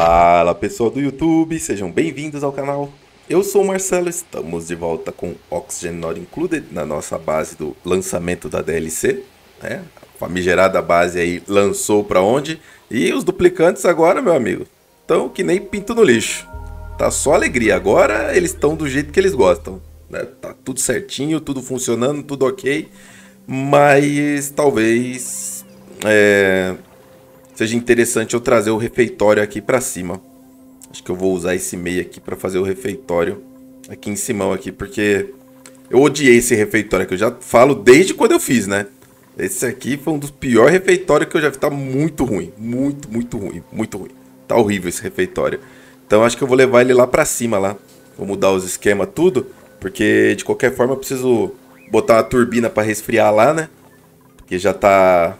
Fala pessoal do YouTube, sejam bem-vindos ao canal. Eu sou o Marcelo, estamos de volta com Oxygen Not Included na nossa base do lançamento da DLC. Né? A famigerada base aí lançou para onde? E os duplicantes agora, meu amigo, estão que nem pinto no lixo. Tá só alegria, agora eles estão do jeito que eles gostam. Né? Tá tudo certinho, tudo funcionando, tudo ok. Mas talvez é, seja interessante eu trazer o refeitório aqui para cima. Acho que eu vou usar esse meio aqui para fazer o refeitório aqui em cima aqui, porque eu odiei esse refeitório que eu já falo desde quando eu fiz, né? Esse aqui foi um dos piores refeitórios que eu já vi. Tá muito ruim. Muito, muito ruim. Muito ruim. Tá horrível esse refeitório. Então acho que eu vou levar ele lá pra cima lá. Vou mudar os esquemas tudo. Porque de qualquer forma eu preciso botar uma turbina pra resfriar lá, né? Porque já tá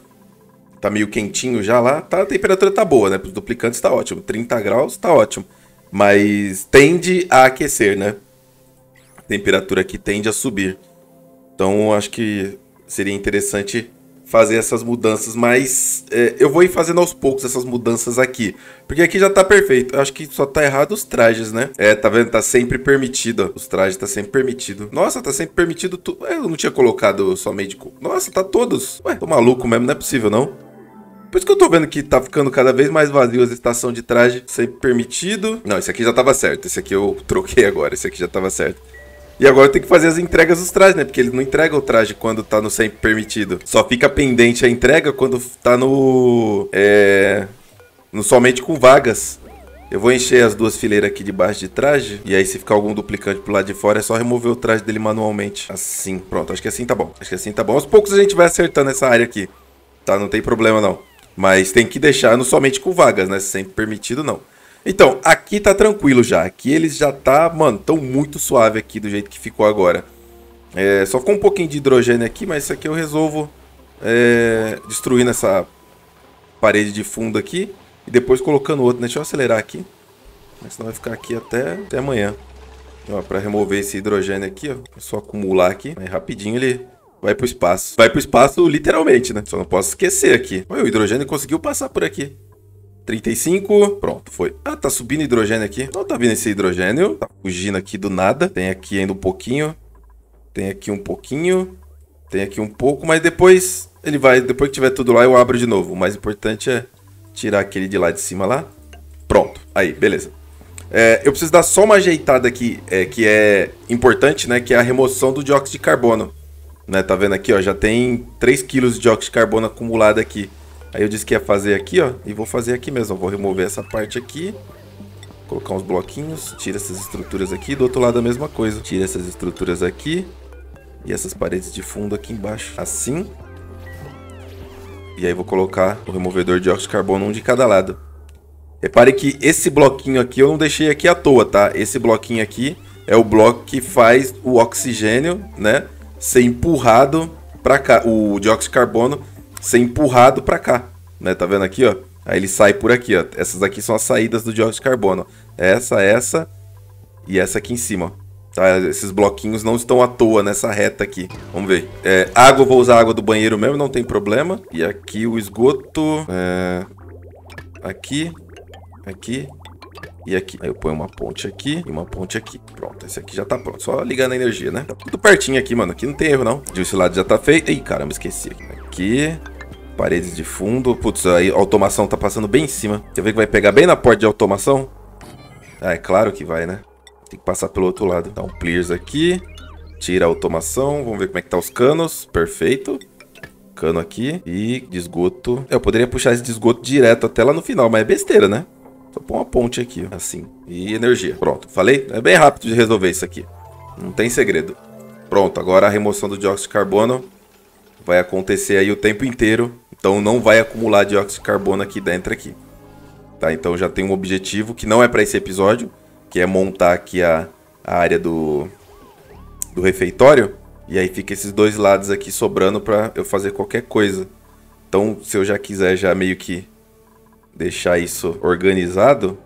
tá meio quentinho já lá, tá, a temperatura tá boa, né? Para os duplicantes tá ótimo. 30 graus tá ótimo. Mas tende a aquecer, né? A temperatura aqui tende a subir. Então acho que seria interessante fazer essas mudanças, mas é, eu vou ir fazendo aos poucos essas mudanças aqui. Porque aqui já tá perfeito. Eu acho que só tá errado os trajes, né? É, tá vendo? Tá sempre permitido. Os trajes tá sempre permitido. Nossa, tá sempre permitido. tudo é, Eu não tinha colocado só médico Nossa, tá todos. Ué, tô maluco mesmo, não é possível não. Por isso que eu tô vendo que tá ficando cada vez mais vazio as estações de traje ser permitido. Não, esse aqui já tava certo. Esse aqui eu troquei agora. Esse aqui já tava certo. E agora tem que fazer as entregas dos trajes, né? Porque eles não entregam o traje quando tá no sempre permitido. Só fica pendente a entrega quando tá no. É. No somente com vagas. Eu vou encher as duas fileiras aqui de baixo de traje. E aí, se ficar algum duplicante pro lado de fora, é só remover o traje dele manualmente. Assim, pronto. Acho que assim tá bom. Acho que assim tá bom. Aos poucos a gente vai acertando essa área aqui. Tá? Não tem problema não. Mas tem que deixar não somente com vagas, né? Sempre permitido, não. Então, aqui tá tranquilo já. Aqui eles já tá, mano, tão muito suave aqui do jeito que ficou agora. É, só com um pouquinho de hidrogênio aqui, mas isso aqui eu resolvo é, destruindo essa parede de fundo aqui. E depois colocando outro, né? Deixa eu acelerar aqui. senão vai ficar aqui até, até amanhã. ó, pra remover esse hidrogênio aqui, ó. É só acumular aqui. Aí rapidinho ele vai pro espaço. Vai pro espaço literalmente, né? Só não posso esquecer aqui. Olha, o hidrogênio conseguiu passar por aqui. 35, pronto, foi. Ah, tá subindo hidrogênio aqui. Não tá vindo esse hidrogênio. Tá fugindo aqui do nada. Tem aqui ainda um pouquinho. Tem aqui um pouquinho. Tem aqui um pouco, mas depois ele vai. Depois que tiver tudo lá, eu abro de novo. O mais importante é tirar aquele de lá de cima lá. Pronto, aí, beleza. É, eu preciso dar só uma ajeitada aqui, é, que é importante, né? Que é a remoção do dióxido de carbono. Né? Tá vendo aqui, ó, já tem 3 kg de dióxido de carbono acumulado aqui. Aí eu disse que ia fazer aqui, ó, e vou fazer aqui mesmo. Vou remover essa parte aqui, colocar uns bloquinhos, tira essas estruturas aqui. Do outro lado a mesma coisa. Tira essas estruturas aqui e essas paredes de fundo aqui embaixo. Assim. E aí vou colocar o removedor de dióxido de carbono um de cada lado. Repare que esse bloquinho aqui eu não deixei aqui à toa, tá? Esse bloquinho aqui é o bloco que faz o oxigênio, né? ser empurrado para cá, o dióxido de carbono ser empurrado para cá, né? Tá vendo aqui, ó? Aí ele sai por aqui, ó. Essas aqui são as saídas do dióxido de carbono. Essa, essa e essa aqui em cima, ó. Tá, esses bloquinhos não estão à toa nessa reta aqui. Vamos ver. É, água, vou usar água do banheiro mesmo, não tem problema. E aqui o esgoto. É, aqui, aqui e aqui. Aí eu ponho uma ponte aqui e uma ponte aqui. Pronto, esse aqui já tá pronto. Só ligando a energia, né? Tá tudo pertinho aqui, mano. Aqui não tem erro, não. Esse lado já tá feito. Ih, caramba, esqueci. Aqui paredes de fundo. Putz, aí a automação tá passando bem em cima. Quer ver que vai pegar bem na porta de automação? Ah, é claro que vai, né? Tem que passar pelo outro lado. Dá um clears aqui. Tira a automação. Vamos ver como é que tá os canos. Perfeito. Cano aqui. E de Eu poderia puxar esse de esgoto direto até lá no final, mas é besteira, né? Só pôr uma ponte aqui, assim. E energia. Pronto, falei? É bem rápido de resolver isso aqui. Não tem segredo. Pronto, agora a remoção do dióxido de carbono vai acontecer aí o tempo inteiro. Então não vai acumular dióxido de carbono aqui dentro aqui. Tá, então já tem um objetivo que não é para esse episódio, que é montar aqui a, a área do, do refeitório. E aí fica esses dois lados aqui sobrando para eu fazer qualquer coisa. Então, se eu já quiser já meio que deixar isso organizado,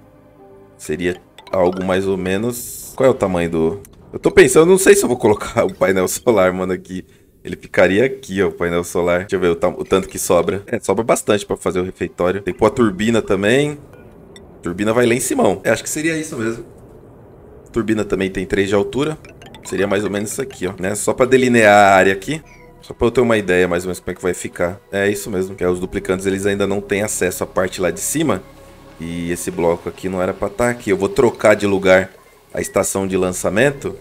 seria algo mais ou menos... Qual é o tamanho do... Eu tô pensando, não sei se eu vou colocar o painel solar, mano, aqui. Ele ficaria aqui, ó, o painel solar. Deixa eu ver o, o tanto que sobra. É, sobra bastante pra fazer o refeitório. Tem que pôr a turbina também. A turbina vai lá em cima. É, acho que seria isso mesmo. A turbina também tem 3 de altura. Seria mais ou menos isso aqui, ó, né? Só pra delinear a área aqui. Só pra eu ter uma ideia mais ou menos como é que vai ficar. É isso mesmo, que é, os duplicantes eles ainda não têm acesso à parte lá de cima. E esse bloco aqui não era pra estar tá aqui. Eu vou trocar de lugar a estação de lançamento.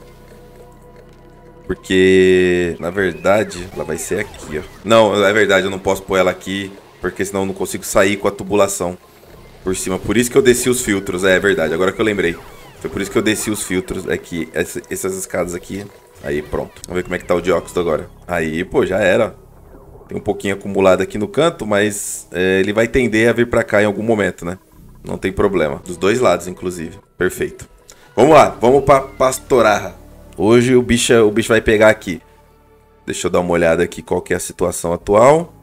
Porque, na verdade, ela vai ser aqui, ó. Não, é verdade, eu não posso pôr ela aqui. Porque senão eu não consigo sair com a tubulação por cima. Por isso que eu desci os filtros. É, é verdade, agora que eu lembrei. Foi por isso que eu desci os filtros. É que essas escadas aqui Aí pronto. Vamos ver como é que tá o dióxido agora. Aí, pô, já era. Tem um pouquinho acumulado aqui no canto, mas é, ele vai tender a vir pra cá em algum momento, né? Não tem problema. Dos dois lados, inclusive. Perfeito. Vamos lá, vamos pra pastorarra. Hoje o bicho, o bicho vai pegar aqui. Deixa eu dar uma olhada aqui qual que é a situação atual.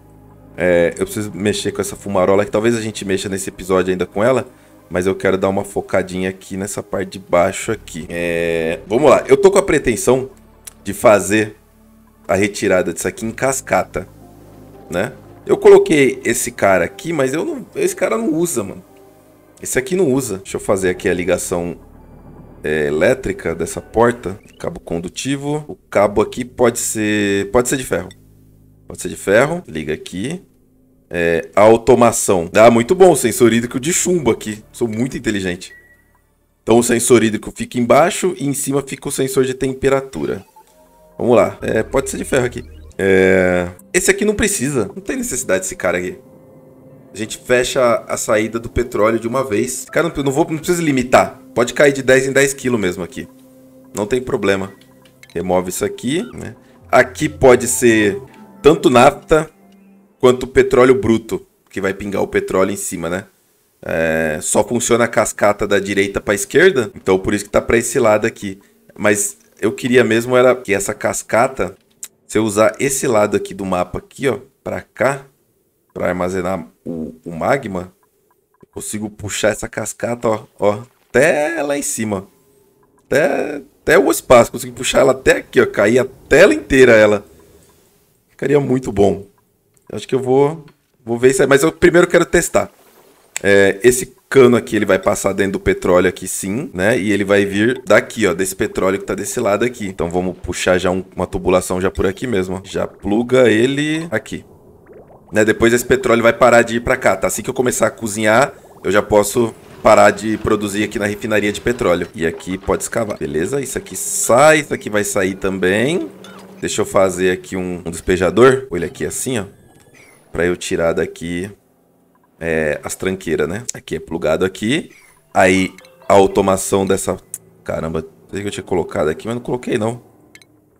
É, eu preciso mexer com essa fumarola, que talvez a gente mexa nesse episódio ainda com ela. Mas eu quero dar uma focadinha aqui nessa parte de baixo aqui. É, vamos lá, eu tô com a pretensão de fazer a retirada disso aqui em cascata, né? Eu coloquei esse cara aqui, mas eu não, esse cara não usa, mano. Esse aqui não usa. Deixa eu fazer aqui a ligação é, elétrica dessa porta, cabo condutivo. O cabo aqui pode ser, pode ser de ferro. Pode ser de ferro. Liga aqui. É, a automação. Ah, muito bom. Sensor hídrico de chumbo aqui. Sou muito inteligente. Então o sensor hídrico fica embaixo e em cima fica o sensor de temperatura. Vamos lá. É, pode ser de ferro aqui. É... Esse aqui não precisa. Não tem necessidade desse cara aqui. A gente fecha a saída do petróleo de uma vez. Cara, não, vou, não precisa limitar. Pode cair de 10 em 10 quilos mesmo aqui. Não tem problema. Remove isso aqui. Né? Aqui pode ser tanto nafta quanto petróleo bruto. Que vai pingar o petróleo em cima, né? É, só funciona a cascata da direita para a esquerda. Então por isso que está para esse lado aqui. Mas eu queria mesmo era que essa cascata, se eu usar esse lado aqui do mapa aqui, ó, para cá, para armazenar o, o magma, eu consigo puxar essa cascata, ó, ó, até lá em cima. Até, até o espaço, consigo puxar ela até aqui, ó, cair a tela inteira ela. Ficaria muito bom. acho que eu vou, vou ver isso aí, mas eu primeiro quero testar. É, esse cano aqui, ele vai passar dentro do petróleo aqui sim, né? E ele vai vir daqui, ó, desse petróleo que tá desse lado aqui. Então vamos puxar já um, uma tubulação já por aqui mesmo, ó. Já pluga ele aqui. Né? Depois esse petróleo vai parar de ir pra cá, tá? Assim que eu começar a cozinhar, eu já posso parar de produzir aqui na refinaria de petróleo. E aqui pode escavar, beleza? Isso aqui sai, isso aqui vai sair também. Deixa eu fazer aqui um, um despejador. Olha aqui assim, ó. Pra eu tirar daqui é, as tranqueiras, né? Aqui é plugado aqui. Aí a automação dessa... Caramba, sei que eu tinha colocado aqui, mas não coloquei não.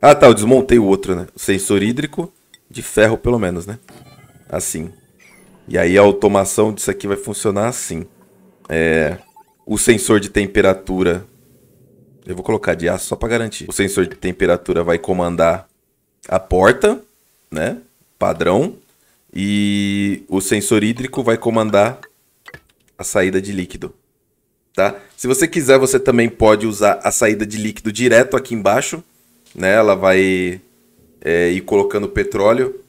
Ah tá, eu desmontei o outro, né? O sensor hídrico de ferro pelo menos, né? Assim. E aí a automação disso aqui vai funcionar assim. É... O sensor de temperatura... Eu vou colocar de aço só para garantir. O sensor de temperatura vai comandar a porta, né? Padrão. E o sensor hídrico vai comandar a saída de líquido. Tá? Se você quiser, você também pode usar a saída de líquido direto aqui embaixo. Né? Ela vai é, ir colocando petróleo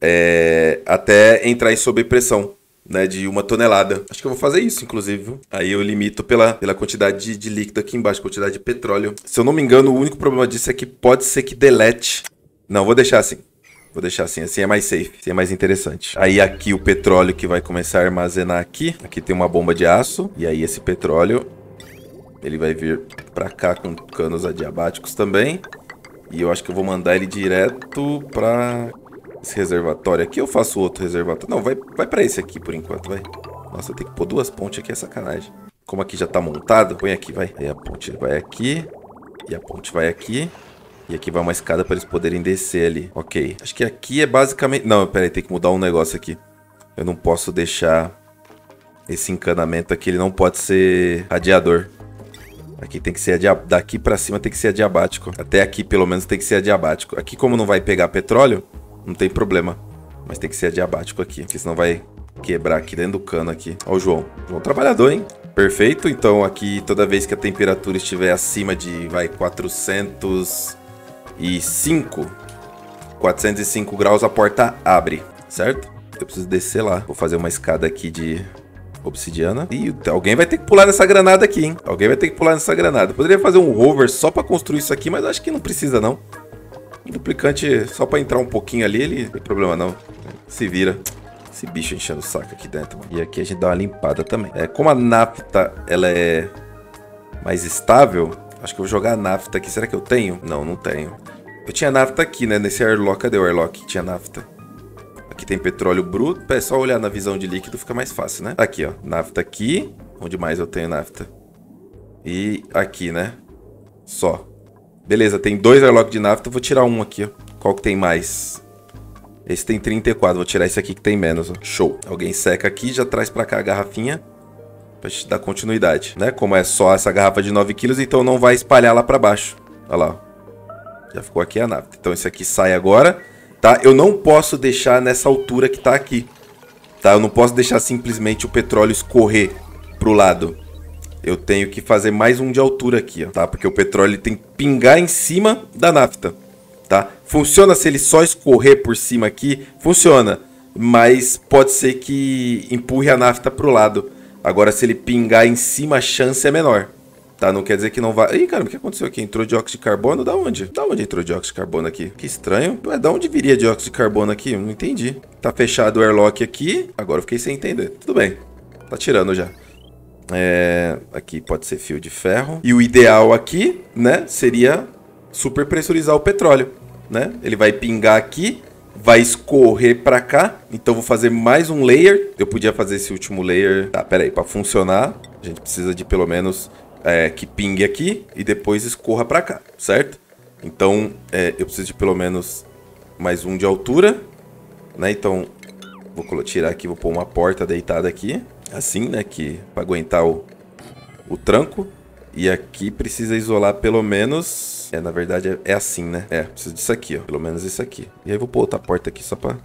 é, até entrar em pressão, Né, de uma tonelada. Acho que eu vou fazer isso, inclusive. Aí eu limito pela, pela quantidade de, de, líquido aqui embaixo, quantidade de petróleo. Se eu não me engano, o único problema disso é que pode ser que delete. Não, vou deixar assim. Vou deixar assim, assim é mais safe, assim é mais interessante. Aí aqui o petróleo que vai começar a armazenar aqui. Aqui tem uma bomba de aço. E aí esse petróleo, ele vai vir pra cá com canos adiabáticos também. E eu acho que eu vou mandar ele direto pra esse reservatório aqui. Eu faço outro reservatório. Não, vai, vai pra esse aqui por enquanto, vai. Nossa, eu tenho que pôr duas pontes aqui, é sacanagem. Como aqui já tá montado, põe aqui, vai. Aí a ponte vai aqui. E a ponte vai aqui. E aqui vai uma escada para eles poderem descer ali. Ok. Acho que aqui é basicamente... Não, peraí, tem que mudar um negócio aqui. Eu não posso deixar esse encanamento aqui. Ele não pode ser radiador. Aqui tem que ser adia... daqui para cima tem que ser adiabático. Até aqui, pelo menos, tem que ser adiabático. Aqui, como não vai pegar petróleo, não tem problema. Mas tem que ser adiabático aqui, porque senão vai quebrar aqui dentro do cano aqui. Ó o João. João trabalhador, hein? Perfeito. Então, aqui, toda vez que a temperatura estiver acima de, vai, 400 e 5, 405 graus, a porta abre, certo? Eu preciso descer lá. Vou fazer uma escada aqui de obsidiana. Ih, alguém vai ter que pular nessa granada aqui, hein? Alguém vai ter que pular nessa granada. Eu poderia fazer um rover só pra construir isso aqui, mas acho que não precisa, não. O duplicante, só pra entrar um pouquinho ali, ele... Não tem problema, não. Se vira. Esse bicho enchendo o saco aqui dentro, mano. E aqui a gente dá uma limpada também. É, como a nafta, ela é mais estável, Acho que eu vou jogar a nafta aqui. Será que eu tenho? Não, não tenho. Eu tinha nafta aqui, né? Nesse airlock. Cadê o airlock? Tinha nafta. Aqui tem petróleo bruto. É só olhar na visão de líquido, fica mais fácil, né? Aqui, ó. Nafta aqui. Onde mais eu tenho nafta? E aqui, né? Só. Beleza, tem dois airlock de nafta. Vou tirar um aqui, ó. Qual que tem mais? Esse tem 34. Vou tirar esse aqui que tem menos, ó. Show. Alguém seca aqui, já traz pra cá a garrafinha pra gente dar continuidade, né? Como é só essa garrafa de 9 quilos, então não vai espalhar lá para baixo. Olha lá, já ficou aqui a nave. Então isso aqui sai agora, tá? Eu não posso deixar nessa altura que tá aqui, tá? Eu não posso deixar simplesmente o petróleo escorrer pro lado. Eu tenho que fazer mais um de altura aqui, ó, tá? Porque o petróleo tem que pingar em cima da nafta, tá? Funciona se ele só escorrer por cima aqui? Funciona, mas pode ser que empurre a nafta pro lado. Agora, se ele pingar em cima, a chance é menor. Tá, não quer dizer que não vai... Ih, cara, o que aconteceu aqui? Entrou dióxido de carbono? Da onde? Da onde entrou dióxido de carbono aqui? Que estranho. Ué, da onde viria dióxido de carbono aqui? Eu não entendi. Tá fechado o airlock aqui. Agora eu fiquei sem entender. Tudo bem. Tá tirando já. É... Aqui pode ser fio de ferro. E o ideal aqui, né, seria super pressurizar o petróleo, né? Ele vai pingar aqui vai escorrer para cá. Então vou fazer mais um layer. Eu podia fazer esse último layer. Tá, pera aí, para funcionar, a gente precisa de pelo menos é, que pingue aqui e depois escorra para cá, certo? Então é, eu preciso de pelo menos mais um de altura, né? Então vou tirar aqui, vou pôr uma porta deitada aqui, assim, né? Que para aguentar o, o tranco. E aqui precisa isolar pelo menos é, na verdade é, é assim, né? É, preciso disso aqui, ó. Pelo menos isso aqui. E aí vou pôr outra porta aqui só pra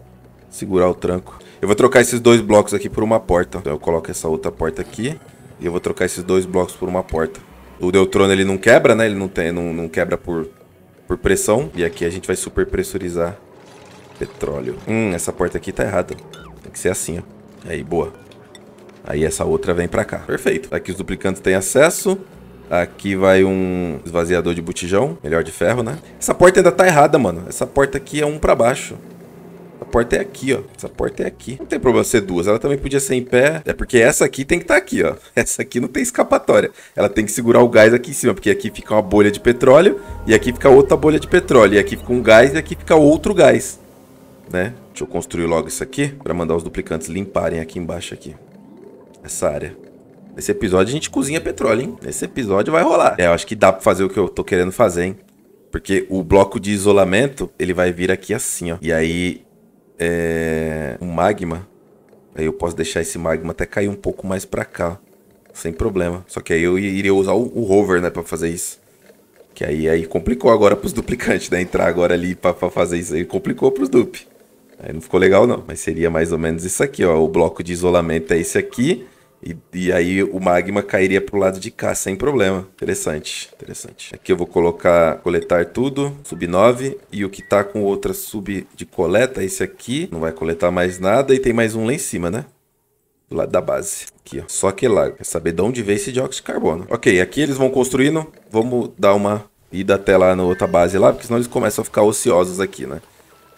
segurar o tranco. Eu vou trocar esses dois blocos aqui por uma porta. Então eu coloco essa outra porta aqui. E eu vou trocar esses dois blocos por uma porta. O Deutrono ele não quebra, né? Ele não, tem, não, não quebra por, por pressão. E aqui a gente vai super pressurizar petróleo. Hum, essa porta aqui tá errada. Tem que ser assim, ó. Aí, boa. Aí essa outra vem pra cá. Perfeito. Aqui os duplicantes têm acesso. Aqui vai um esvaziador de botijão, melhor de ferro, né? Essa porta ainda tá errada, mano. Essa porta aqui é um pra baixo. A porta é aqui, ó. Essa porta é aqui. Não tem problema ser duas. Ela também podia ser em pé. É porque essa aqui tem que estar tá aqui, ó. Essa aqui não tem escapatória. Ela tem que segurar o gás aqui em cima. Porque aqui fica uma bolha de petróleo. E aqui fica outra bolha de petróleo. E aqui fica um gás. E aqui fica outro gás. Né? Deixa eu construir logo isso aqui. para mandar os duplicantes limparem aqui embaixo aqui. Essa área. Nesse episódio a gente cozinha petróleo, hein? Nesse episódio vai rolar. É, eu acho que dá pra fazer o que eu tô querendo fazer, hein? Porque o bloco de isolamento, ele vai vir aqui assim, ó. E aí, é... Um magma. Aí eu posso deixar esse magma até cair um pouco mais pra cá, ó. Sem problema. Só que aí eu iria usar o, o rover, né? Pra fazer isso. Que aí, aí complicou agora pros duplicantes, né? Entrar agora ali pra, pra fazer isso aí complicou pros dup. Aí não ficou legal, não. Mas seria mais ou menos isso aqui, ó. O bloco de isolamento é esse aqui. E, e, aí o magma cairia pro lado de cá, sem problema. Interessante, interessante. Aqui eu vou colocar, coletar tudo, sub 9. E o que tá com outra sub de coleta, esse aqui. Não vai coletar mais nada. E tem mais um lá em cima, né? Do lado da base. Aqui, ó. Só que lá, quer saber de onde veio esse dióxido de carbono. Ok, aqui eles vão construindo. Vamos dar uma ida até lá na outra base lá, porque senão eles começam a ficar ociosos aqui, né?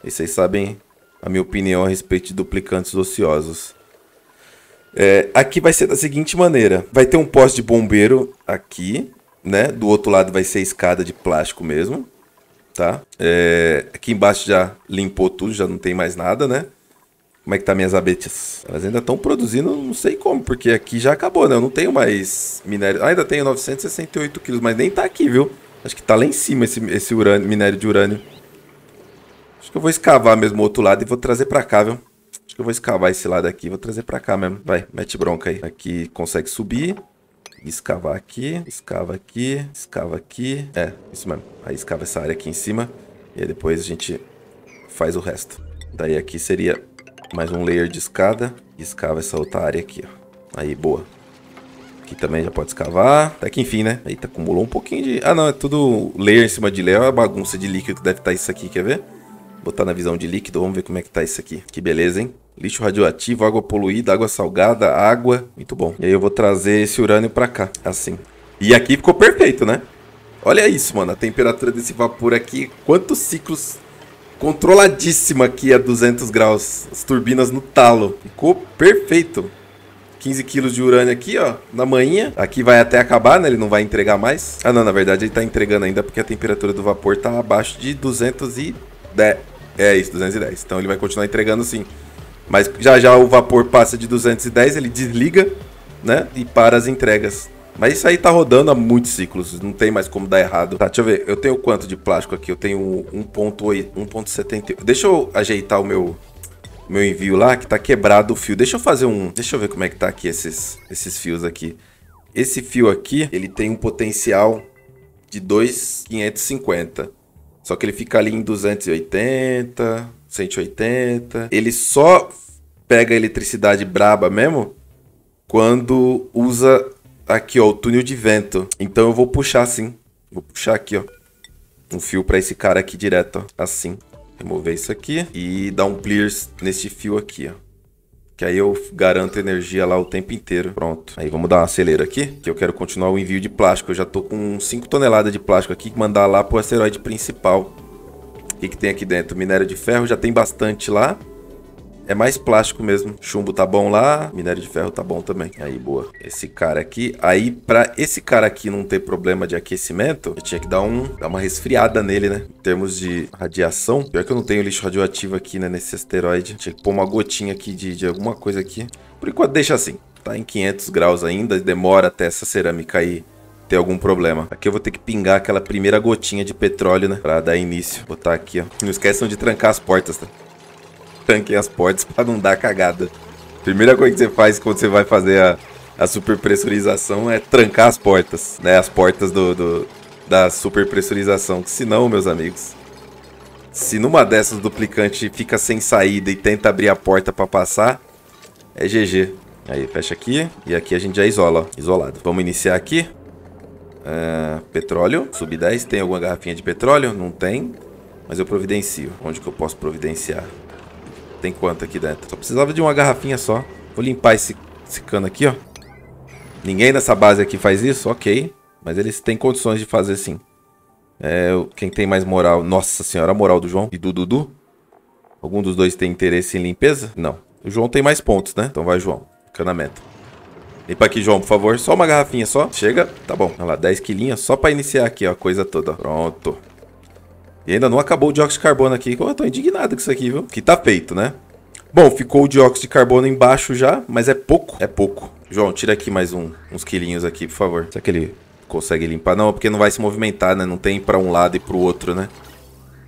E vocês sabem a minha opinião a respeito de duplicantes ociosos. É, aqui vai ser da seguinte maneira: vai ter um poste de bombeiro aqui, né? Do outro lado vai ser escada de plástico mesmo, tá? É, aqui embaixo já limpou tudo, já não tem mais nada, né? Como é que tá minhas abetes? Elas ainda estão produzindo, não sei como, porque aqui já acabou, né? Eu não tenho mais minério. Ah, ainda tenho 968 quilos, mas nem tá aqui, viu? Acho que tá lá em cima esse, esse urânio, minério de urânio. Acho que eu vou escavar mesmo o outro lado e vou trazer pra cá, viu? Acho que eu vou escavar esse lado aqui. Vou trazer pra cá mesmo. Vai, mete bronca aí. Aqui consegue subir. Escavar aqui. Escava aqui. Escava aqui. É, isso mesmo. Aí escava essa área aqui em cima. E aí depois a gente faz o resto. Daí aqui seria mais um layer de escada. E escava essa outra área aqui, ó. Aí, boa. Aqui também já pode escavar. Até que enfim, né? Eita, tá, acumulou um pouquinho de... Ah, não, é tudo layer em cima de layer. Olha a bagunça de líquido que deve estar tá isso aqui, quer ver? botar na visão de líquido. Vamos ver como é que tá isso aqui. Que beleza, hein? Lixo radioativo, água poluída, água salgada, água. Muito bom. E aí eu vou trazer esse urânio pra cá, assim. E aqui ficou perfeito, né? Olha isso, mano. A temperatura desse vapor aqui. Quantos ciclos controladíssima aqui a 200 graus. As turbinas no talo. Ficou perfeito. 15 quilos de urânio aqui, ó, na manhã. Aqui vai até acabar, né? Ele não vai entregar mais. Ah, não, na verdade ele tá entregando ainda porque a temperatura do vapor tá abaixo de 210. É isso, 210. Então ele vai continuar entregando sim. Mas já já o vapor passa de 210, ele desliga, né? E para as entregas. Mas isso aí tá rodando há muitos ciclos, não tem mais como dar errado. Tá, deixa eu ver, eu tenho quanto de plástico aqui? Eu tenho 1.70. Deixa eu ajeitar o meu meu envio lá, que tá quebrado o fio. Deixa eu fazer um... Deixa eu ver como é que tá aqui esses, esses fios aqui. Esse fio aqui, ele tem um potencial de 2,550. Só que ele fica ali em 280, 180. Ele só pega eletricidade braba mesmo quando usa aqui, ó, o túnel de vento. Então eu vou puxar assim. Vou puxar aqui, ó. Um fio para esse cara aqui direto, ó. Assim. Remover isso aqui e dar um clear nesse fio aqui, ó que aí eu garanto energia lá o tempo inteiro. Pronto. Aí vamos dar uma acelera aqui, que eu quero continuar o envio de plástico. Eu já tô com 5 toneladas de plástico aqui, mandar lá pro asteroide principal. O que, que tem aqui dentro? Minério de ferro já tem bastante lá. É mais plástico mesmo. Chumbo tá bom lá, minério de ferro tá bom também. Aí, boa. Esse cara aqui. Aí, pra esse cara aqui não ter problema de aquecimento, eu tinha que dar, um, dar uma resfriada nele, né? Em termos de radiação. Pior que eu não tenho lixo radioativo aqui, né? Nesse asteroide. Tinha que pôr uma gotinha aqui de, de alguma coisa aqui. Por enquanto, deixa assim. Tá em 500 graus ainda. Demora até essa cerâmica aí ter algum problema. Aqui eu vou ter que pingar aquela primeira gotinha de petróleo, né? Pra dar início. Botar aqui, ó. Não esqueçam de trancar as portas, tá? tranquem as portas para não dar cagada. Primeira coisa que você faz quando você vai fazer a, a superpressurização é trancar as portas, né? As portas do, do da superpressurização. Se não, meus amigos, se numa dessas o duplicante fica sem saída e tenta abrir a porta para passar, é GG. Aí, fecha aqui. E aqui a gente já isola, ó. Isolado. Vamos iniciar aqui. Uh, petróleo. Sub 10. Tem alguma garrafinha de petróleo? Não tem. Mas eu providencio. Onde que eu posso providenciar? Tem quanto aqui dentro? Só precisava de uma garrafinha só. Vou limpar esse, esse cano aqui, ó. Ninguém nessa base aqui faz isso? Ok. Mas eles têm condições de fazer sim. É, quem tem mais moral? Nossa senhora, a moral do João e do Dudu. Algum dos dois tem interesse em limpeza? Não. O João tem mais pontos, né? Então vai, João. Canamento. Limpa aqui, João, por favor. Só uma garrafinha só. Chega. Tá bom. Olha lá, 10 quilinhas só pra iniciar aqui, ó. A coisa toda. Pronto. E ainda não acabou o dióxido de carbono aqui. Eu tô indignado com isso aqui, viu? Que tá feito, né? Bom, ficou o dióxido de carbono embaixo já, mas é pouco. É pouco. João, tira aqui mais um, uns quilinhos aqui, por favor. Será que ele consegue limpar? Não, porque não vai se movimentar, né? Não tem para um lado e pro outro, né?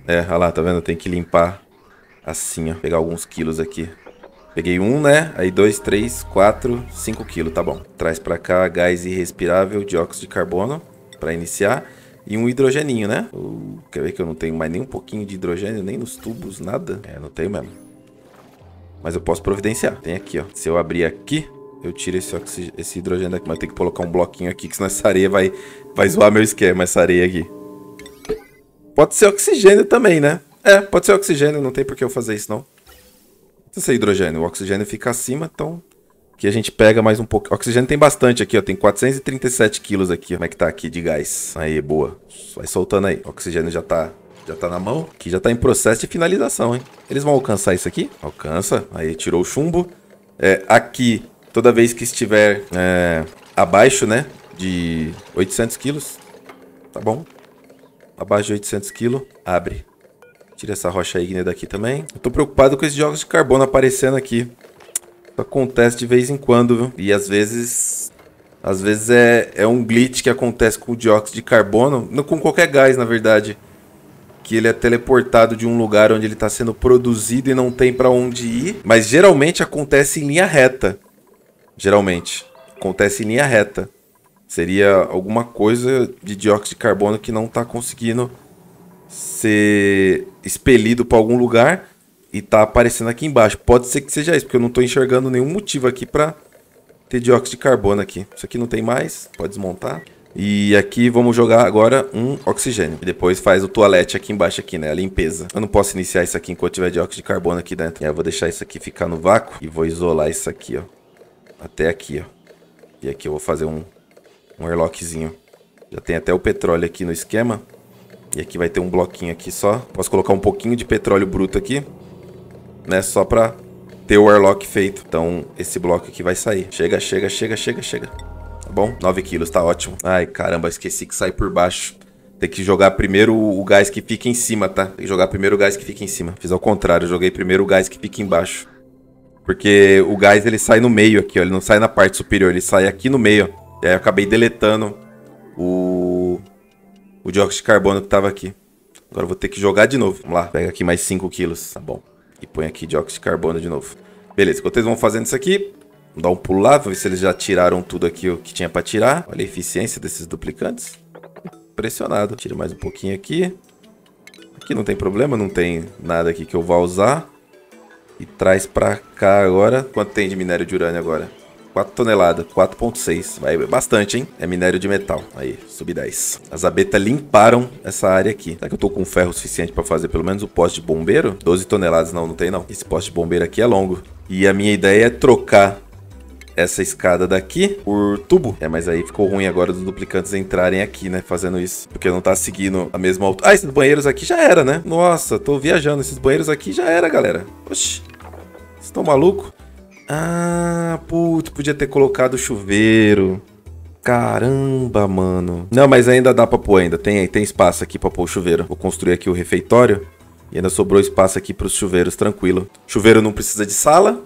É, olha lá, tá vendo? Tem que limpar assim, ó. Pegar alguns quilos aqui. Peguei um, né? Aí dois, três, quatro, cinco quilos, tá bom. Traz pra cá gás irrespirável, dióxido de carbono, pra iniciar e um hidrogeninho, né? Uh, quer ver que eu não tenho mais nem um pouquinho de hidrogênio, nem nos tubos, nada? É, não tenho mesmo. Mas eu posso providenciar. Tem aqui, ó. Se eu abrir aqui, eu tiro esse, esse hidrogênio daqui. Mas eu tenho que colocar um bloquinho aqui, que senão essa areia vai, vai zoar meu esquema, essa areia aqui. Pode ser oxigênio também, né? É, pode ser oxigênio, não tem por que eu fazer isso, não. Precisa é hidrogênio. O oxigênio fica acima, então que a gente pega mais um pouco. Oxigênio tem bastante aqui, ó. Tem 437 quilos aqui. Como é que tá aqui de gás? Aí, boa. Vai soltando aí. O oxigênio já tá já tá na mão, que já tá em processo de finalização, hein? Eles vão alcançar isso aqui? Alcança. Aí tirou o chumbo. É, aqui, toda vez que estiver é, abaixo, né? De 800 quilos. Tá bom. Abaixo de 800 quilos, abre. Tira essa rocha ígnea é daqui também. Eu tô preocupado com esses jogos de carbono aparecendo aqui acontece de vez em quando, viu? E às vezes. Às vezes é, é um glitch que acontece com o dióxido de carbono, com qualquer gás, na verdade. Que ele é teleportado de um lugar onde ele está sendo produzido e não tem para onde ir. Mas geralmente acontece em linha reta. Geralmente. Acontece em linha reta. Seria alguma coisa de dióxido de carbono que não está conseguindo ser expelido para algum lugar e tá aparecendo aqui embaixo. Pode ser que seja isso, porque eu não tô enxergando nenhum motivo aqui para ter dióxido de carbono aqui. Isso aqui não tem mais, pode desmontar. E aqui vamos jogar agora um oxigênio. E depois faz o toalete aqui embaixo aqui, né? A limpeza. Eu não posso iniciar isso aqui enquanto tiver dióxido de carbono aqui dentro. E aí eu vou deixar isso aqui ficar no vácuo. E vou isolar isso aqui, ó. Até aqui, ó. E aqui eu vou fazer um, um airlockzinho. Já tem até o petróleo aqui no esquema. E aqui vai ter um bloquinho aqui só. Posso colocar um pouquinho de petróleo bruto aqui né? Só pra ter o airlock feito. Então, esse bloco aqui vai sair. Chega, chega, chega, chega, chega. Tá bom? 9 quilos, tá ótimo. Ai, caramba, esqueci que sai por baixo. Tem que jogar primeiro o gás que fica em cima, tá? Tem que jogar primeiro o gás que fica em cima. Fiz ao contrário, joguei primeiro o gás que fica embaixo. Porque o gás, ele sai no meio aqui, ó. Ele não sai na parte superior, ele sai aqui no meio, ó. E aí eu acabei deletando o... O dióxido de carbono que tava aqui. Agora eu vou ter que jogar de novo. Vamos lá, pega aqui mais 5 quilos. Tá bom. E põe aqui dióxido de carbono de novo. Beleza, enquanto eles vão fazendo isso aqui, vamos dar um pulo lá, ver se eles já tiraram tudo aqui o que tinha para tirar. Olha a eficiência desses duplicantes. Impressionado. Tira mais um pouquinho aqui. Aqui não tem problema, não tem nada aqui que eu vá usar. E traz para cá agora. Quanto tem de minério de urânio agora? 4 toneladas, 4.6. Vai bastante, hein? É minério de metal. Aí, sub 10. As abetas limparam essa área aqui. Será que eu tô com ferro suficiente para fazer pelo menos o poste de bombeiro? 12 toneladas, não, não tem não. Esse poste de bombeiro aqui é longo. E a minha ideia é trocar essa escada daqui por tubo. É, mas aí ficou ruim agora dos duplicantes entrarem aqui, né? Fazendo isso. Porque não tá seguindo a mesma altura. Ah, esses banheiros aqui já era, né? Nossa, tô viajando. Esses banheiros aqui já era, galera. Oxi. Vocês estão malucos? Ah, puto, podia ter colocado chuveiro. Caramba, mano. Não, mas ainda dá pra pôr ainda. Tem, tem espaço aqui pra pôr o chuveiro. Vou construir aqui o refeitório. E ainda sobrou espaço aqui pros chuveiros, tranquilo. Chuveiro não precisa de sala.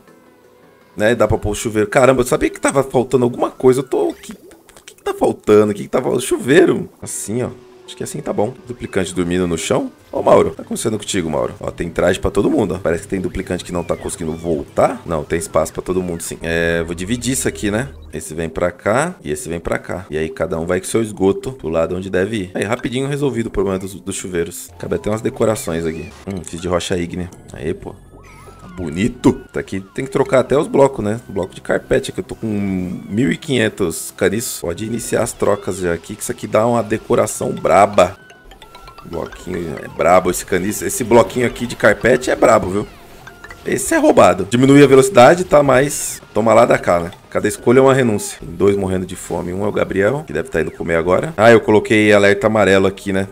Né? Dá pra pôr o chuveiro. Caramba, eu sabia que tava faltando alguma coisa. Eu tô... O que, o que tá faltando? O que, que tá faltando? Chuveiro. Assim, ó. Acho que é assim tá bom. Duplicante dormindo no chão. Ô, Mauro, tá acontecendo contigo, Mauro? Ó, tem traje pra todo mundo, ó. Parece que tem duplicante que não tá conseguindo voltar. Não, tem espaço pra todo mundo, sim. É, vou dividir isso aqui, né? Esse vem pra cá e esse vem pra cá. E aí cada um vai com seu esgoto pro lado onde deve ir. Aí, rapidinho resolvido o problema dos, dos chuveiros. Cabe até umas decorações aqui. Hum, fiz de rocha ígnea. Aí, pô bonito. Tá aqui tem que trocar até os blocos, né? bloco de carpete aqui. Eu tô com 1.500 caniços. Pode iniciar as trocas já aqui, que isso aqui dá uma decoração braba. Bloquinho é brabo esse caniço. Esse bloquinho aqui de carpete é brabo, viu? Esse é roubado. Diminuir a velocidade, tá mais... Toma lá da cá, né? Cada escolha é uma renúncia. Tem dois morrendo de fome. Um é o Gabriel, que deve estar tá indo comer agora. Ah, eu coloquei alerta amarelo aqui, né?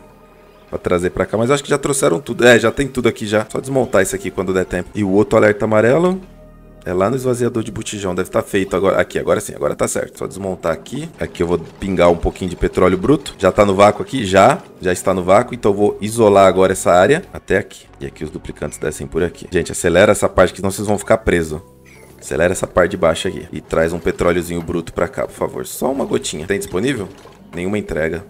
pra trazer pra cá. Mas acho que já trouxeram tudo. É, já tem tudo aqui já. Só desmontar isso aqui quando der tempo. E o outro alerta amarelo. É lá no esvaziador de botijão, deve estar tá feito agora. Aqui, agora sim, agora tá certo. Só desmontar aqui. Aqui eu vou pingar um pouquinho de petróleo bruto. Já tá no vácuo aqui? Já. Já está no vácuo, então eu vou isolar agora essa área até aqui. E aqui os duplicantes descem por aqui. Gente, acelera essa parte que senão vocês vão ficar presos. Acelera essa parte de baixo aqui. E traz um petróleozinho bruto pra cá, por favor. Só uma gotinha. Tem disponível? Nenhuma entrega.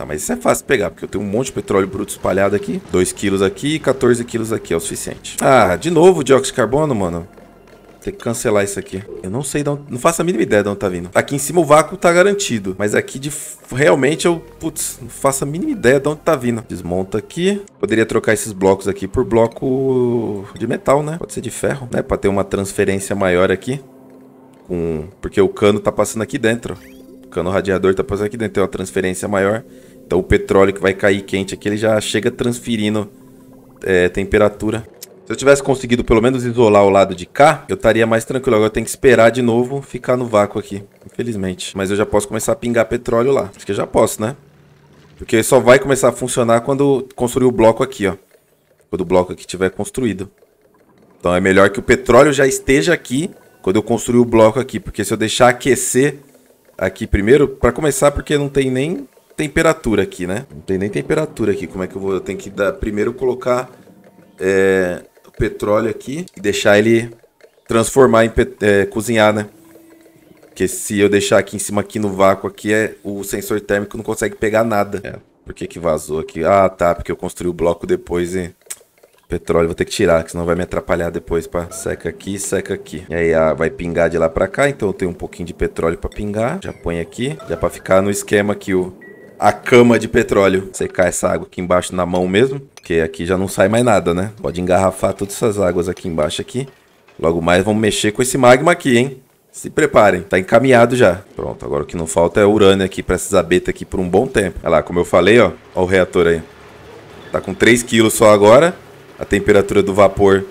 Tá, mas isso é fácil pegar, porque eu tenho um monte de petróleo bruto espalhado aqui. 2 quilos aqui e 14 quilos aqui é o suficiente. Ah, de novo dióxido de carbono, mano. Tem que cancelar isso aqui. Eu não sei, onde, não faço a mínima ideia de onde tá vindo. Aqui em cima o vácuo tá garantido. Mas aqui de realmente eu, putz, não faço a mínima ideia de onde tá vindo. Desmonta aqui. Poderia trocar esses blocos aqui por bloco de metal, né? Pode ser de ferro, né? Pra ter uma transferência maior aqui. Com... Porque o cano tá passando aqui dentro. O cano radiador tá passando aqui dentro. Tem uma transferência maior. Então o petróleo que vai cair quente aqui, ele já chega transferindo é, temperatura. Se eu tivesse conseguido pelo menos isolar o lado de cá, eu estaria mais tranquilo. Agora eu tenho que esperar de novo ficar no vácuo aqui, infelizmente. Mas eu já posso começar a pingar petróleo lá. Acho que eu já posso, né? Porque só vai começar a funcionar quando construir o bloco aqui, ó. Quando o bloco aqui estiver construído. Então é melhor que o petróleo já esteja aqui quando eu construir o bloco aqui. Porque se eu deixar aquecer aqui primeiro, para começar, porque não tem nem temperatura aqui, né? Não tem nem temperatura aqui. Como é que eu vou? Eu tenho que dar, primeiro colocar é, o petróleo aqui e deixar ele transformar em é, cozinhar, né? Porque se eu deixar aqui em cima aqui no vácuo aqui, é, o sensor térmico não consegue pegar nada. É. Por que, que vazou aqui? Ah, tá, porque eu construí o bloco depois e petróleo vou ter que tirar, que senão vai me atrapalhar depois para seca aqui, seca aqui. E aí ah, vai pingar de lá para cá, então eu tenho um pouquinho de petróleo para pingar. Já põe aqui, já para ficar no esquema aqui o a cama de petróleo. Secar essa água aqui embaixo na mão mesmo, porque aqui já não sai mais nada, né? Pode engarrafar todas essas águas aqui embaixo aqui. Logo mais vamos mexer com esse magma aqui, hein? Se preparem, tá encaminhado já. Pronto, agora o que não falta é urânio aqui pra essas abetas aqui por um bom tempo. Olha lá, como eu falei, ó, ó o reator aí. Tá com 3 kg só agora. A temperatura do vapor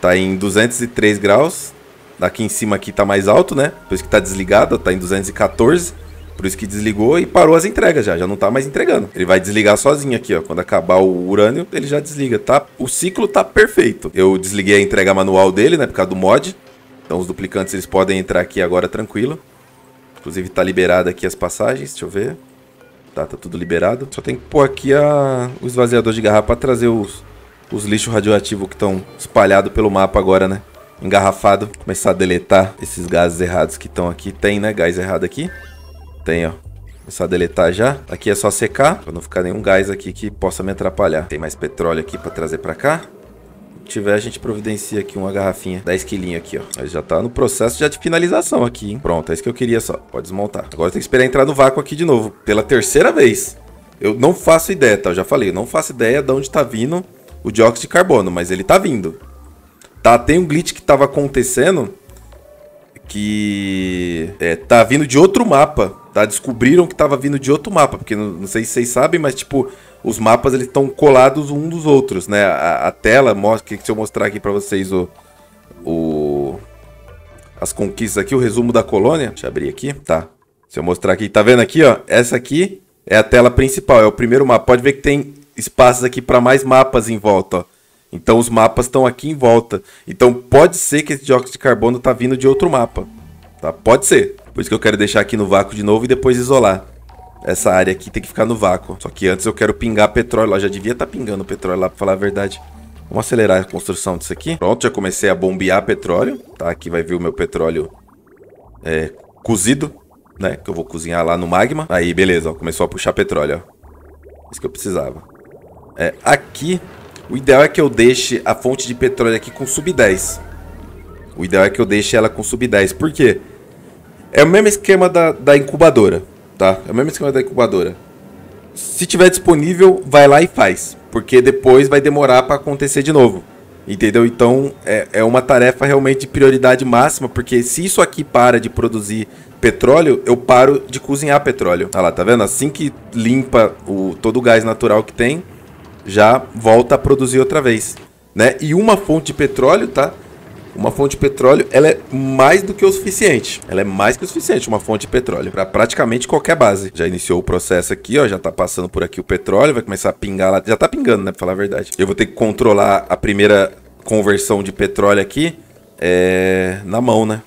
tá em 203 graus. Daqui em cima aqui tá mais alto, né? Por isso que tá desligado, ó, tá em 214 por isso que desligou e parou as entregas já, já não tá mais entregando. Ele vai desligar sozinho aqui, ó. Quando acabar o urânio, ele já desliga, tá? O ciclo tá perfeito. Eu desliguei a entrega manual dele, né, por causa do mod. Então os duplicantes eles podem entrar aqui agora tranquilo. Inclusive tá liberado aqui as passagens, deixa eu ver. Tá, tá tudo liberado. Só tem que pôr aqui a... o esvaziador de garrafa pra trazer os, os lixos radioativos que estão espalhados pelo mapa agora, né? Engarrafado. Começar a deletar esses gases errados que estão aqui. Tem, né? Gás errado aqui. Tem, ó. Começar a deletar já. Aqui é só secar, pra não ficar nenhum gás aqui que possa me atrapalhar. Tem mais petróleo aqui pra trazer pra cá tiver, a gente providencia aqui uma garrafinha. 10 quilinhos aqui, ó. Já tá no processo já de finalização aqui, hein? Pronto, é isso que eu queria só. Pode desmontar. Agora tem que esperar entrar no vácuo aqui de novo. Pela terceira vez. Eu não faço ideia, tá? Eu já falei, eu não faço ideia de onde tá vindo o dióxido de carbono, mas ele tá vindo. Tá, tem um glitch que tava acontecendo que é, tá vindo de outro mapa, tá? Descobriram que tava vindo de outro mapa, porque não, não sei se vocês sabem, mas tipo, os mapas eles estão colados um dos outros, né? A, a tela mostra, que se eu mostrar aqui para vocês o, o as conquistas aqui, o resumo da colônia. Deixa eu abrir aqui, tá? Se eu mostrar aqui, tá vendo aqui, ó? Essa aqui é a tela principal, é o primeiro mapa. Pode ver que tem espaços aqui para mais mapas em volta, ó. Então os mapas estão aqui em volta. Então pode ser que esse dióxido de carbono tá vindo de outro mapa. Tá? Pode ser. Por isso que eu quero deixar aqui no vácuo de novo e depois isolar. Essa área aqui tem que ficar no vácuo. Só que antes eu quero pingar petróleo lá. Já devia estar tá pingando petróleo lá, pra falar a verdade. Vamos acelerar a construção disso aqui. Pronto, já comecei a bombear petróleo. Tá, aqui vai vir o meu petróleo é, cozido, né? Que eu vou cozinhar lá no magma. Aí, beleza, ó, começou a puxar petróleo, ó. Isso que eu precisava. É, aqui o ideal é que eu deixe a fonte de petróleo aqui com sub 10. O ideal é que eu deixe ela com sub 10. Por quê? É o mesmo esquema da, da incubadora, tá? É o mesmo esquema da incubadora. Se tiver disponível, vai lá e faz. Porque depois vai demorar para acontecer de novo. Entendeu? Então é, é uma tarefa realmente de prioridade máxima, porque se isso aqui para de produzir petróleo, eu paro de cozinhar petróleo. Olha lá, tá vendo? Assim que limpa o, todo o gás natural que tem, já volta a produzir outra vez, né? E uma fonte de petróleo, tá? Uma fonte de petróleo, ela é mais do que o suficiente. Ela é mais que o suficiente, uma fonte de petróleo, para praticamente qualquer base. Já iniciou o processo aqui, ó, já tá passando por aqui o petróleo, vai começar a pingar lá. Já tá pingando, né, pra falar a verdade. Eu vou ter que controlar a primeira conversão de petróleo aqui é, na mão, né?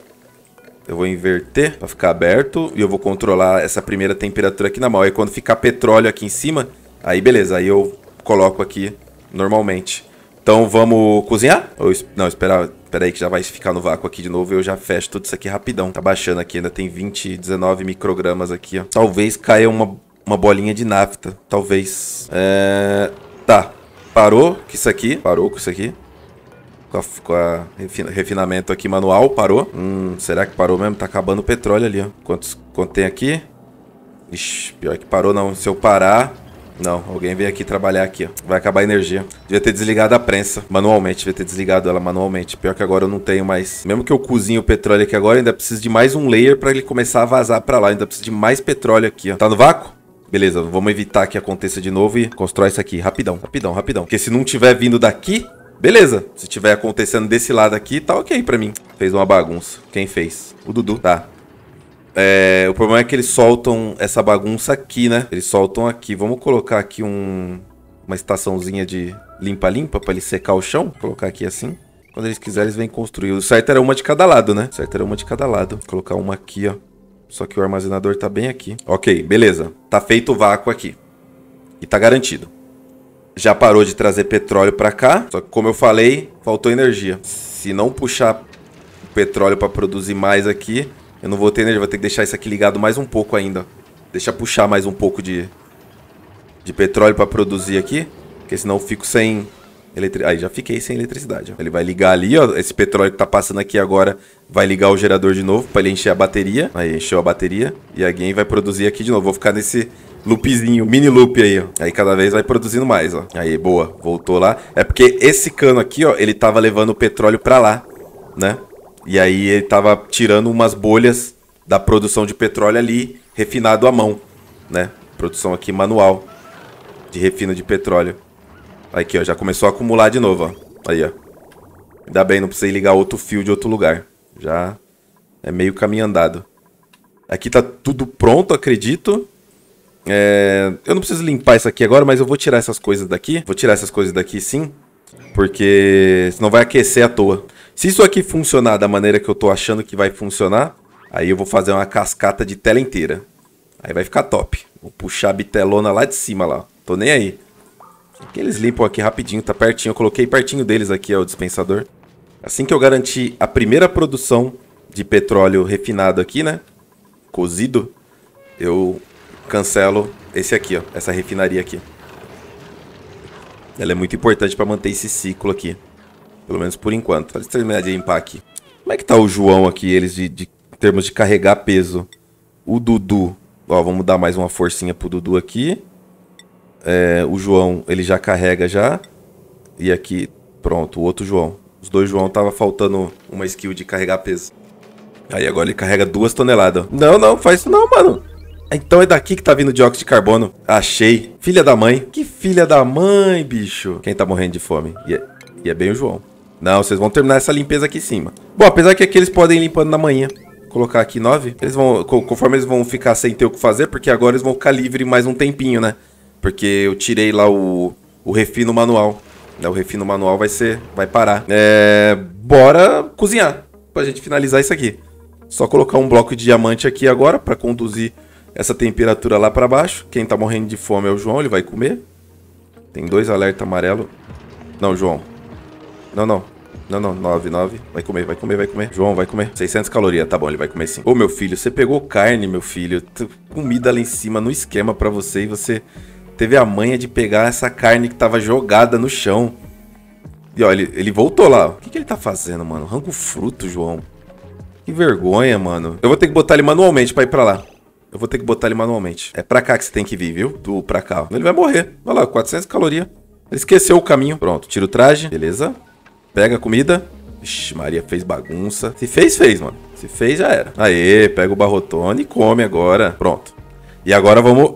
Eu vou inverter para ficar aberto e eu vou controlar essa primeira temperatura aqui na mão. Aí quando ficar petróleo aqui em cima, aí beleza, aí eu coloco aqui normalmente. Então vamos cozinhar? Ou, não, esperar. espera aí que já vai ficar no vácuo aqui de novo e eu já fecho tudo isso aqui rapidão. Tá baixando aqui, ainda tem 20, 19 microgramas aqui, ó. Talvez caia uma, uma bolinha de nafta. Talvez. É... Tá. Parou com isso aqui. Parou com isso aqui. Com a, com a refinamento aqui manual, parou. Hum, será que parou mesmo? Tá acabando o petróleo ali, ó. Quantos, quanto tem aqui? Ixi, pior que parou não. Se eu parar, não, alguém veio aqui trabalhar aqui, ó. Vai acabar a energia. Devia ter desligado a prensa manualmente, devia ter desligado ela manualmente. Pior que agora eu não tenho mais. Mesmo que eu cozinho o petróleo aqui agora, ainda preciso de mais um layer para ele começar a vazar para lá. Ainda preciso de mais petróleo aqui, ó. Tá no vácuo? Beleza, vamos evitar que aconteça de novo e constrói isso aqui. Rapidão, rapidão, rapidão. Porque se não tiver vindo daqui, beleza. Se tiver acontecendo desse lado aqui, tá ok pra mim. Fez uma bagunça. Quem fez? O Dudu. Tá, é, o problema é que eles soltam essa bagunça aqui, né? Eles soltam aqui. Vamos colocar aqui um, uma estaçãozinha de limpa-limpa para ele secar o chão. Vou colocar aqui assim. Quando eles quiserem, eles vêm construir. O certo era uma de cada lado, né? O certo era uma de cada lado. Vou colocar uma aqui, ó. Só que o armazenador tá bem aqui. Ok, beleza. Tá feito o vácuo aqui. E tá garantido. Já parou de trazer petróleo para cá. Só que, como eu falei, faltou energia. Se não puxar petróleo para produzir mais aqui, eu não vou ter energia, né? vou ter que deixar isso aqui ligado mais um pouco ainda. Deixa puxar mais um pouco de, de petróleo para produzir aqui. Porque senão eu fico sem... eletricidade. Aí já fiquei sem eletricidade. Ele vai ligar ali, ó. Esse petróleo que tá passando aqui agora vai ligar o gerador de novo para ele encher a bateria. Aí encheu a bateria. E alguém vai produzir aqui de novo. Vou ficar nesse loopzinho, mini loop aí, ó. Aí cada vez vai produzindo mais, ó. Aí, boa. Voltou lá. É porque esse cano aqui, ó, ele tava levando o petróleo para lá, né? E aí ele tava tirando umas bolhas da produção de petróleo ali, refinado à mão, né? Produção aqui manual de refino de petróleo. Aqui, ó, já começou a acumular de novo, ó. Aí, ó. Ainda bem, não precisei ligar outro fio de outro lugar. Já é meio caminho andado. Aqui tá tudo pronto, acredito. É... Eu não preciso limpar isso aqui agora, mas eu vou tirar essas coisas daqui. Vou tirar essas coisas daqui, sim. Porque senão vai aquecer à toa. Se isso aqui funcionar da maneira que eu tô achando que vai funcionar, aí eu vou fazer uma cascata de tela inteira. Aí vai ficar top. Vou puxar a bitelona lá de cima, lá. Tô nem aí. Aqui eles limpam aqui rapidinho, tá pertinho. Eu coloquei pertinho deles aqui, ó, o dispensador. Assim que eu garantir a primeira produção de petróleo refinado aqui, né? Cozido, eu cancelo esse aqui, ó. Essa refinaria aqui. Ela é muito importante para manter esse ciclo aqui. Pelo menos por enquanto. Deixa eu de limpar aqui. Como é que tá o João aqui, eles, de, de em termos de carregar peso? O Dudu. Ó, vamos dar mais uma forcinha pro Dudu aqui. É, o João, ele já carrega já. E aqui, pronto, o outro João. Os dois João tava faltando uma skill de carregar peso. Aí agora ele carrega duas toneladas. Não, não, faz isso não, mano. É, então é daqui que tá vindo dióxido de carbono. Achei. Filha da mãe. Que filha da mãe, bicho. Quem tá morrendo de fome? E é, e é bem o João. Não, vocês vão terminar essa limpeza aqui em cima. Bom, apesar que aqui eles podem ir limpando na manhã. Colocar aqui 9. Eles vão, conforme eles vão ficar sem ter o que fazer, porque agora eles vão ficar livre mais um tempinho, né? Porque eu tirei lá o, o refino manual. Né, o refino manual vai ser, vai parar. É, bora cozinhar, pra gente finalizar isso aqui. Só colocar um bloco de diamante aqui agora para conduzir essa temperatura lá para baixo. Quem tá morrendo de fome é o João, ele vai comer. Tem dois alerta amarelo. Não, João. Não, não. Não, não, 9, 9. Vai comer, vai comer, vai comer. João, vai comer. 600 calorias, tá bom, ele vai comer sim. Ô, meu filho, você pegou carne, meu filho. Comida lá em cima no esquema para você e você teve a manha de pegar essa carne que tava jogada no chão. E ó, ele, ele voltou lá. O que, que ele tá fazendo, mano? Arranca o fruto, João. Que vergonha, mano. Eu vou ter que botar ele manualmente pra ir pra lá. Eu vou ter que botar ele manualmente. É pra cá que você tem que vir, viu? Do pra cá. Ele vai morrer. Olha lá, 400 calorias. Ele esqueceu o caminho. Pronto, tira o traje. Beleza. Pega a comida. Ixi, Maria fez bagunça. Se fez, fez, mano. Se fez, já era. Aê, pega o barrotone e come agora. Pronto. E agora vamos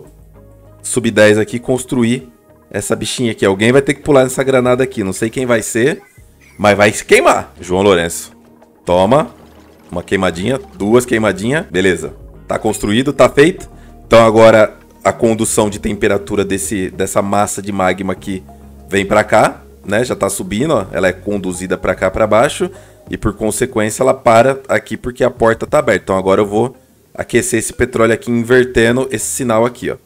subir 10 aqui construir essa bichinha aqui. Alguém vai ter que pular nessa granada aqui. Não sei quem vai ser, mas vai se queimar. João Lourenço. Toma. Uma queimadinha, duas queimadinhas. Beleza. Tá construído, tá feito. Então agora a condução de temperatura desse, dessa massa de magma aqui vem pra cá né, já está subindo, ó, ela é conduzida para cá para baixo e por consequência ela para aqui porque a porta está aberta. Então agora eu vou aquecer esse petróleo aqui invertendo esse sinal aqui, ó.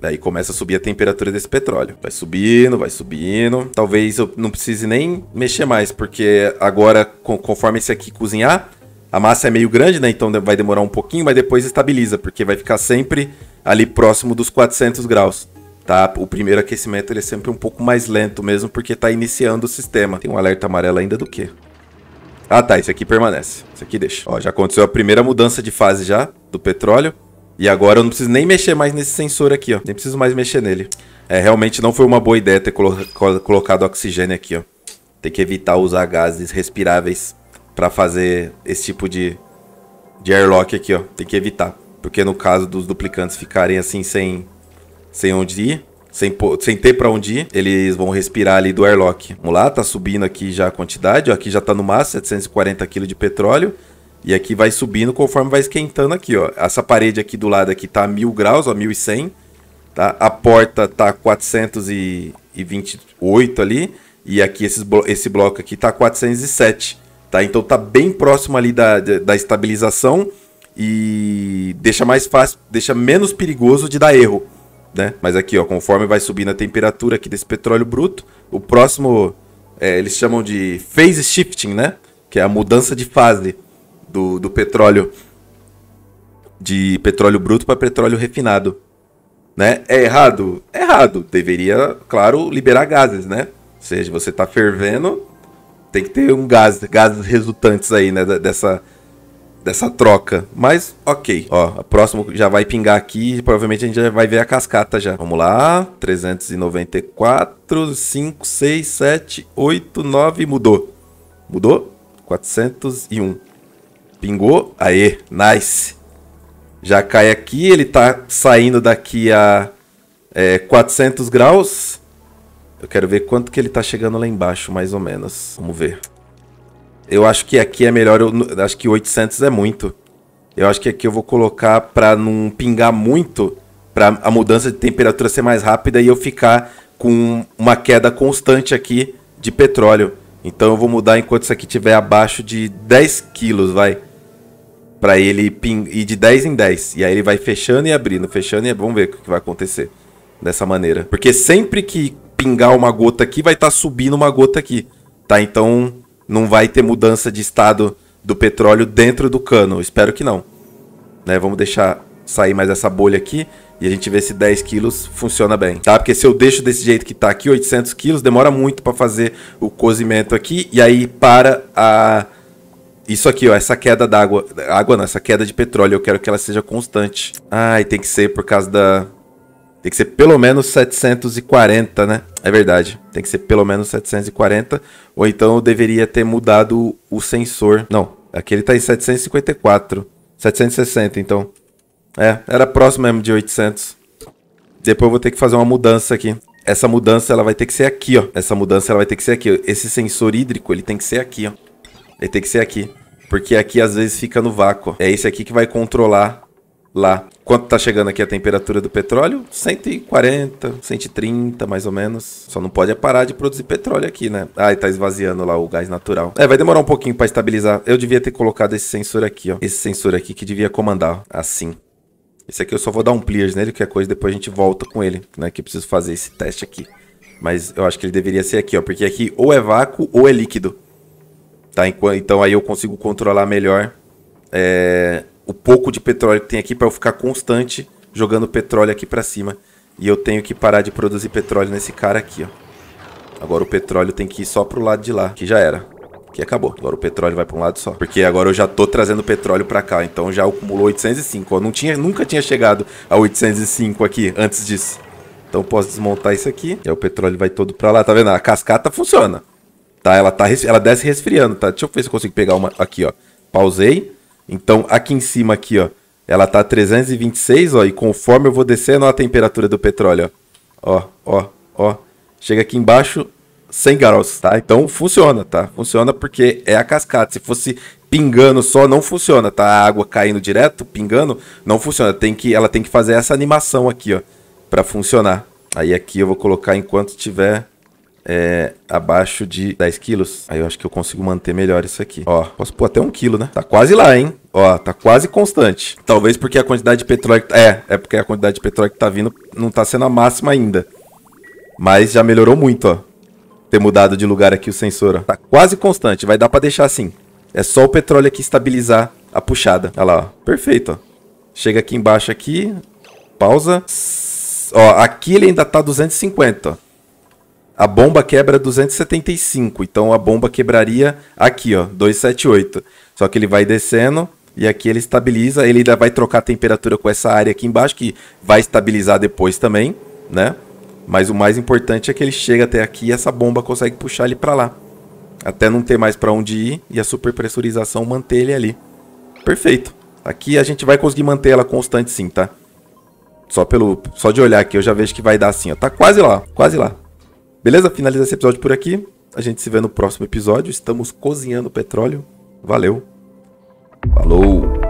Daí começa a subir a temperatura desse petróleo. Vai subindo, vai subindo. Talvez eu não precise nem mexer mais, porque agora, conforme esse aqui cozinhar, a massa é meio grande, né? Então vai demorar um pouquinho, mas depois estabiliza, porque vai ficar sempre ali próximo dos 400 graus tá? O primeiro aquecimento ele é sempre um pouco mais lento mesmo, porque tá iniciando o sistema. Tem um alerta amarelo ainda do quê? Ah, tá. Isso aqui permanece. Isso aqui deixa. Ó, já aconteceu a primeira mudança de fase já do petróleo. E agora eu não preciso nem mexer mais nesse sensor aqui, ó. Nem preciso mais mexer nele. É, realmente não foi uma boa ideia ter colo col colocado oxigênio aqui, ó. Tem que evitar usar gases respiráveis para fazer esse tipo de, de airlock aqui, ó. Tem que evitar. Porque no caso dos duplicantes ficarem assim sem sem onde ir, sem, sem ter para onde ir, eles vão respirar ali do airlock. Vamos lá, tá subindo aqui já a quantidade, ó, aqui já tá no máximo 740 kg de petróleo. E aqui vai subindo conforme vai esquentando aqui, ó. Essa parede aqui do lado aqui tá a 1000 graus, ó, 1100, tá? A porta tá 428 ali, e aqui esses blo esse bloco aqui tá 407, tá? Então tá bem próximo ali da, da estabilização e deixa mais fácil, deixa menos perigoso de dar erro né? Mas aqui, ó, conforme vai subindo a temperatura aqui desse petróleo bruto, o próximo é, eles chamam de phase shifting, né? Que é a mudança de fase do, do petróleo de petróleo bruto para petróleo refinado, né? É errado? É errado. Deveria, claro, liberar gases, né? Ou seja, você está fervendo, tem que ter um gás, gases resultantes aí, né? Dessa dessa troca. Mas, ok. Ó, a próxima já vai pingar aqui. Provavelmente a gente já vai ver a cascata já. Vamos lá. 394, 5, 6, 7, 8, 9. Mudou. Mudou? 401. Pingou. Aê, nice. Já cai aqui. Ele tá saindo daqui a é, 400 graus. Eu quero ver quanto que ele tá chegando lá embaixo, mais ou menos. Vamos ver. Eu acho que aqui é melhor. Eu, acho que 800 é muito. Eu acho que aqui eu vou colocar para não pingar muito, para a mudança de temperatura ser mais rápida e eu ficar com uma queda constante aqui de petróleo. Então eu vou mudar enquanto isso aqui estiver abaixo de 10 quilos, vai. Para ele ping... ir de 10 em 10. E aí ele vai fechando e abrindo, fechando e é, vamos ver o que vai acontecer dessa maneira. Porque sempre que pingar uma gota aqui, vai estar tá subindo uma gota aqui, tá? Então não vai ter mudança de estado do petróleo dentro do cano. Espero que não. Né? Vamos deixar sair mais essa bolha aqui e a gente vê se 10 quilos funciona bem, tá? Porque se eu deixo desse jeito que está aqui, 800 quilos, demora muito para fazer o cozimento aqui e aí para a... Isso aqui, ó, essa queda d'água, água não, essa queda de petróleo, eu quero que ela seja constante. Ah, e tem que ser por causa da... Tem que ser pelo menos 740, né? É verdade, tem que ser pelo menos 740, ou então eu deveria ter mudado o sensor. Não, aqui ele tá em 754, 760 então. É, era próximo mesmo de 800. Depois eu vou ter que fazer uma mudança aqui. Essa mudança ela vai ter que ser aqui, ó. Essa mudança ela vai ter que ser aqui. Ó. Esse sensor hídrico, ele tem que ser aqui, ó. Ele tem que ser aqui. Porque aqui às vezes fica no vácuo. É esse aqui que vai controlar lá. Quanto tá chegando aqui a temperatura do petróleo? 140, 130 mais ou menos. Só não pode é parar de produzir petróleo aqui, né? Ah, e tá esvaziando lá o gás natural. É, vai demorar um pouquinho para estabilizar. Eu devia ter colocado esse sensor aqui, ó. Esse sensor aqui que devia comandar, ó. assim. Esse aqui eu só vou dar um clear nele, que é coisa, depois a gente volta com ele, né? Que eu preciso fazer esse teste aqui. Mas eu acho que ele deveria ser aqui, ó. Porque aqui ou é vácuo ou é líquido. Tá? Então aí eu consigo controlar melhor é, o pouco de petróleo que tem aqui para eu ficar constante jogando petróleo aqui para cima. E eu tenho que parar de produzir petróleo nesse cara aqui, ó. Agora o petróleo tem que ir só pro lado de lá, que já era. Que acabou. Agora o petróleo vai para um lado só. Porque agora eu já tô trazendo petróleo para cá, então já acumulou 805. Eu não tinha, nunca tinha chegado a 805 aqui antes disso. Então eu posso desmontar isso aqui. E aí o petróleo vai todo para lá, tá vendo? A cascata funciona. Tá, ela tá ela desce resfriando, tá? Deixa eu ver se eu consigo pegar uma aqui, ó. Pausei. Então, aqui em cima aqui, ó, ela tá 326, ó, e conforme eu vou descendo, ó, a temperatura do petróleo, ó. Ó, ó, Chega aqui embaixo, 100 graus, tá? Então funciona, tá? Funciona porque é a cascata. Se fosse pingando só, não funciona, tá? A água caindo direto, pingando, não funciona. Tem que, ela tem que fazer essa animação aqui, ó, para funcionar. Aí aqui eu vou colocar enquanto tiver é, abaixo de 10 quilos. Aí eu acho que eu consigo manter melhor isso aqui. Ó, posso pôr até um quilo, né? Tá quase lá, hein? Ó, tá quase constante. Talvez porque a quantidade de petróleo... Tá, é, é porque a quantidade de petróleo que tá vindo não tá sendo a máxima ainda. Mas já melhorou muito, ó. Ter mudado de lugar aqui o sensor, ó. Tá quase constante, vai dar pra deixar assim. É só o petróleo aqui estabilizar a puxada. Olha lá, ó. Perfeito, ó. Chega aqui embaixo aqui. Pausa. Ó, aqui ele ainda tá 250, ó a bomba quebra 275, então a bomba quebraria aqui, ó, 278. Só que ele vai descendo e aqui ele estabiliza, ele ainda vai trocar a temperatura com essa área aqui embaixo que vai estabilizar depois também, né? Mas o mais importante é que ele chega até aqui e essa bomba consegue puxar ele para lá. Até não ter mais para onde ir e a superpressurização manter ele ali. Perfeito. Aqui a gente vai conseguir manter ela constante sim, tá? Só pelo só de olhar aqui eu já vejo que vai dar assim, ó. Tá quase lá, quase lá. Beleza? Finaliza esse episódio por aqui. A gente se vê no próximo episódio. Estamos cozinhando petróleo. Valeu. Falou.